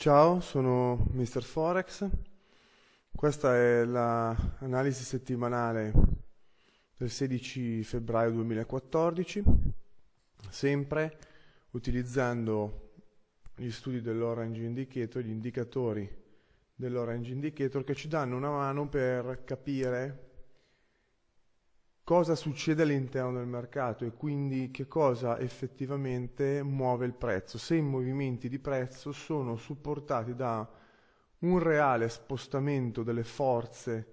Ciao, sono Mr. Forex. Questa è l'analisi settimanale del 16 febbraio 2014, sempre utilizzando gli studi dell'Orange Indicator, gli indicatori dell'Orange Indicator che ci danno una mano per capire cosa succede all'interno del mercato e quindi che cosa effettivamente muove il prezzo, se i movimenti di prezzo sono supportati da un reale spostamento delle forze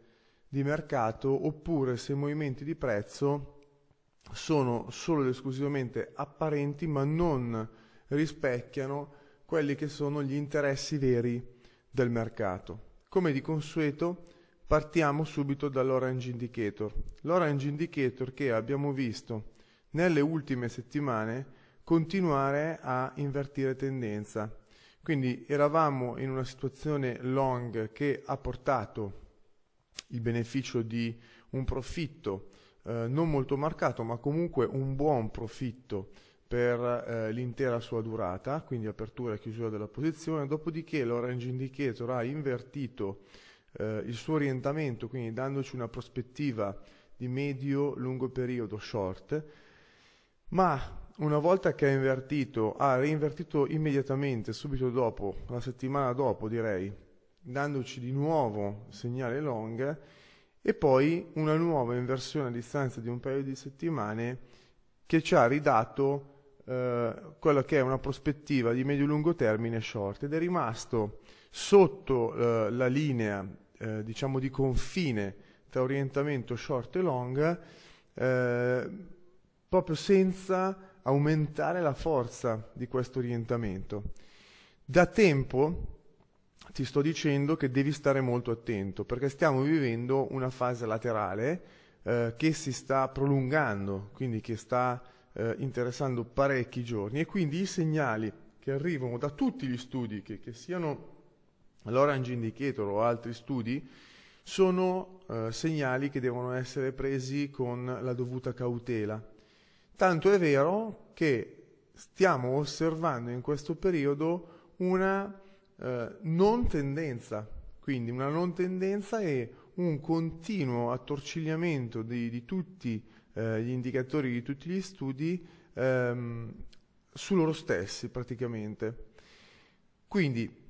di mercato oppure se i movimenti di prezzo sono solo ed esclusivamente apparenti ma non rispecchiano quelli che sono gli interessi veri del mercato. Come di consueto, partiamo subito dall'Orange Indicator. L'Orange Indicator che abbiamo visto nelle ultime settimane continuare a invertire tendenza. Quindi eravamo in una situazione long che ha portato il beneficio di un profitto eh, non molto marcato, ma comunque un buon profitto per eh, l'intera sua durata, quindi apertura e chiusura della posizione, dopodiché l'Orange Indicator ha invertito eh, il suo orientamento, quindi dandoci una prospettiva di medio-lungo periodo short, ma una volta che ha invertito, ha reinvertito immediatamente, subito dopo, la settimana dopo direi, dandoci di nuovo segnale long e poi una nuova inversione a distanza di un paio di settimane che ci ha ridato eh, quella che è una prospettiva di medio-lungo termine short ed è rimasto sotto eh, la linea eh, diciamo di confine tra orientamento short e long, eh, proprio senza aumentare la forza di questo orientamento. Da tempo ti sto dicendo che devi stare molto attento perché stiamo vivendo una fase laterale eh, che si sta prolungando, quindi che sta eh, interessando parecchi giorni e quindi i segnali che arrivano da tutti gli studi, che, che siano l'Orange Indicator o altri studi sono eh, segnali che devono essere presi con la dovuta cautela. Tanto è vero che stiamo osservando in questo periodo una eh, non tendenza, quindi una non tendenza e un continuo attorcigliamento di, di tutti eh, gli indicatori di tutti gli studi ehm, su loro stessi praticamente. Quindi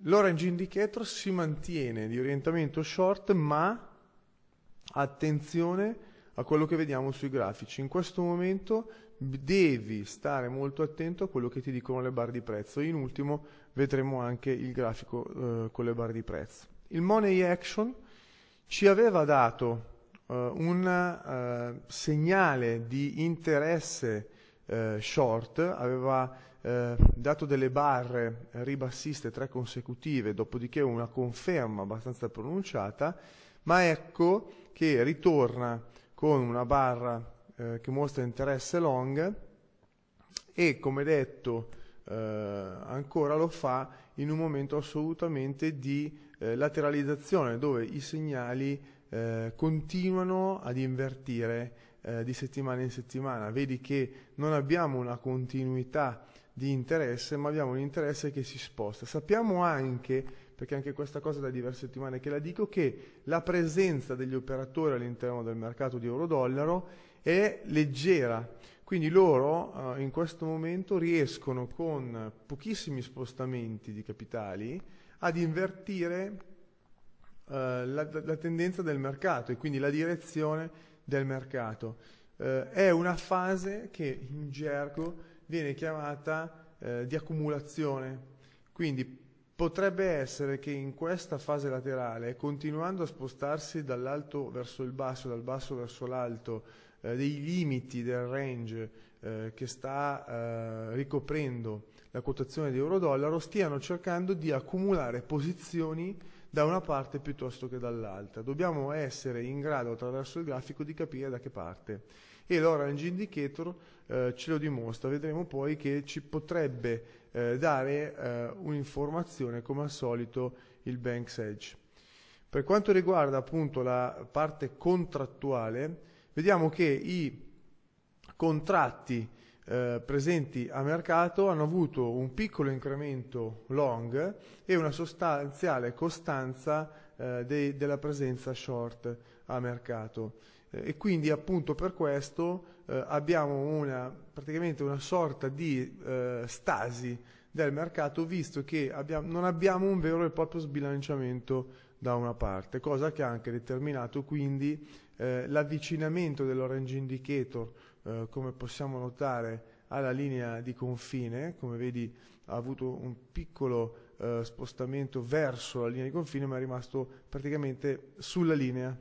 L'orange indicator si mantiene di orientamento short, ma attenzione a quello che vediamo sui grafici. In questo momento devi stare molto attento a quello che ti dicono le barre di prezzo. In ultimo vedremo anche il grafico eh, con le barre di prezzo. Il Money Action ci aveva dato eh, un eh, segnale di interesse eh, short, aveva eh, dato delle barre ribassiste tre consecutive, dopodiché una conferma abbastanza pronunciata, ma ecco che ritorna con una barra eh, che mostra interesse long e come detto eh, ancora lo fa in un momento assolutamente di eh, lateralizzazione dove i segnali eh, continuano ad invertire eh, di settimana in settimana, vedi che non abbiamo una continuità di interesse, ma abbiamo un interesse che si sposta. Sappiamo anche, perché anche questa cosa da diverse settimane che la dico, che la presenza degli operatori all'interno del mercato di euro-dollaro è leggera, quindi loro eh, in questo momento riescono con pochissimi spostamenti di capitali ad invertire eh, la, la tendenza del mercato e quindi la direzione del mercato. Eh, è una fase che in gergo viene chiamata eh, di accumulazione, quindi potrebbe essere che in questa fase laterale, continuando a spostarsi dall'alto verso il basso, dal basso verso l'alto, eh, dei limiti del range eh, che sta eh, ricoprendo la quotazione di euro-dollaro, stiano cercando di accumulare posizioni da una parte piuttosto che dall'altra. Dobbiamo essere in grado attraverso il grafico di capire da che parte. E l'orange indicator eh, ce lo dimostra, vedremo poi che ci potrebbe eh, dare eh, un'informazione come al solito il Banks Edge. Per quanto riguarda appunto la parte contrattuale, vediamo che i contratti eh, presenti a mercato hanno avuto un piccolo incremento long e una sostanziale costanza eh, de della presenza short a mercato. Eh, e quindi appunto per questo eh, abbiamo una, praticamente una sorta di eh, stasi del mercato visto che abbiamo, non abbiamo un vero e proprio sbilanciamento da una parte, cosa che ha anche determinato quindi l'avvicinamento dell'orange indicator eh, come possiamo notare, alla linea di confine, come vedi ha avuto un piccolo eh, spostamento verso la linea di confine, ma è rimasto praticamente sulla linea.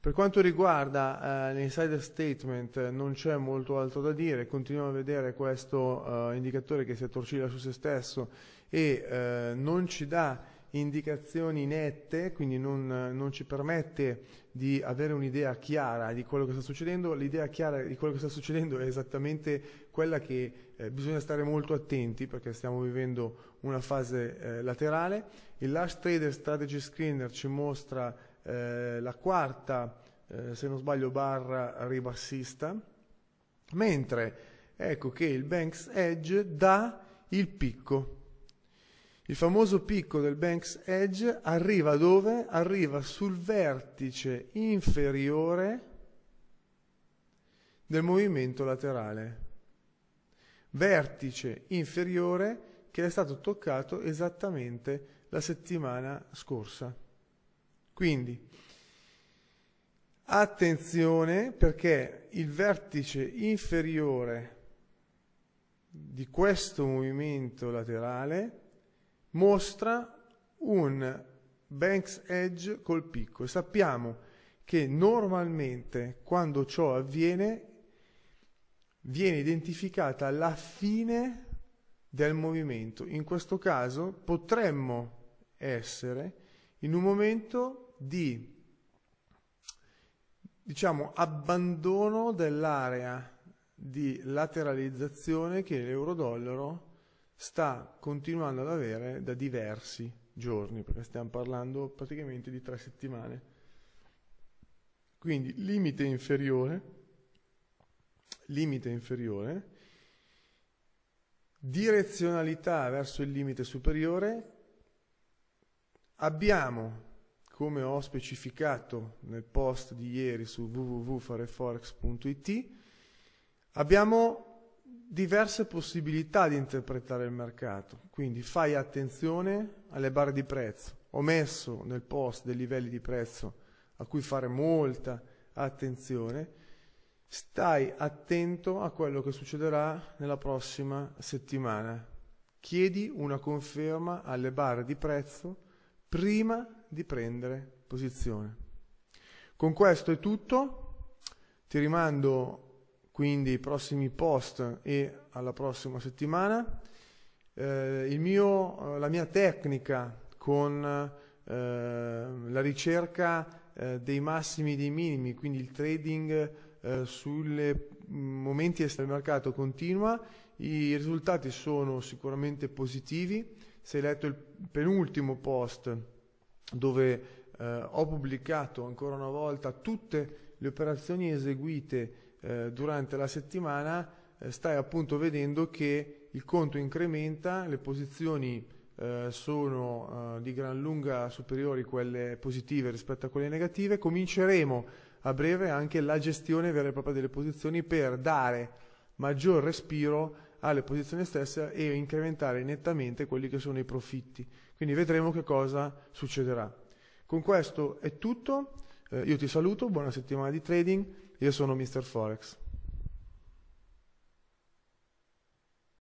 Per quanto riguarda eh, l'insider statement non c'è molto altro da dire, continuiamo a vedere questo eh, indicatore che si attorciglia su se stesso e eh, non ci dà indicazioni nette, quindi non, non ci permette di avere un'idea chiara di quello che sta succedendo. L'idea chiara di quello che sta succedendo è esattamente quella che eh, bisogna stare molto attenti perché stiamo vivendo una fase eh, laterale. Il Last Trader Strategy Screener ci mostra eh, la quarta, eh, se non sbaglio, barra ribassista, mentre ecco che il Banks Edge dà il picco il famoso picco del Banks Edge arriva dove? Arriva sul vertice inferiore del movimento laterale. Vertice inferiore che è stato toccato esattamente la settimana scorsa. Quindi, attenzione perché il vertice inferiore di questo movimento laterale mostra un Banks Edge col picco e sappiamo che normalmente quando ciò avviene viene identificata la fine del movimento. In questo caso potremmo essere in un momento di diciamo abbandono dell'area di lateralizzazione che l'euro dollaro sta continuando ad avere da diversi giorni, perché stiamo parlando praticamente di tre settimane. Quindi limite inferiore, limite inferiore, direzionalità verso il limite superiore, abbiamo, come ho specificato nel post di ieri su www.fareforex.it, abbiamo diverse possibilità di interpretare il mercato, quindi fai attenzione alle barre di prezzo. Ho messo nel post dei livelli di prezzo a cui fare molta attenzione, stai attento a quello che succederà nella prossima settimana. Chiedi una conferma alle barre di prezzo prima di prendere posizione. Con questo è tutto, ti rimando quindi i prossimi post e alla prossima settimana. Eh, mio, eh, la mia tecnica con eh, la ricerca eh, dei massimi e dei minimi, quindi il trading eh, sulle mm, momenti esterni del mercato continua, i risultati sono sicuramente positivi. Se hai letto il penultimo post dove eh, ho pubblicato ancora una volta tutte le operazioni eseguite eh, durante la settimana eh, stai appunto vedendo che il conto incrementa, le posizioni eh, sono eh, di gran lunga superiori quelle positive rispetto a quelle negative, cominceremo a breve anche la gestione vera e propria delle posizioni per dare maggior respiro alle posizioni stesse e incrementare nettamente quelli che sono i profitti. Quindi vedremo che cosa succederà. Con questo è tutto, eh, io ti saluto, buona settimana di trading io sono Mr. Forex.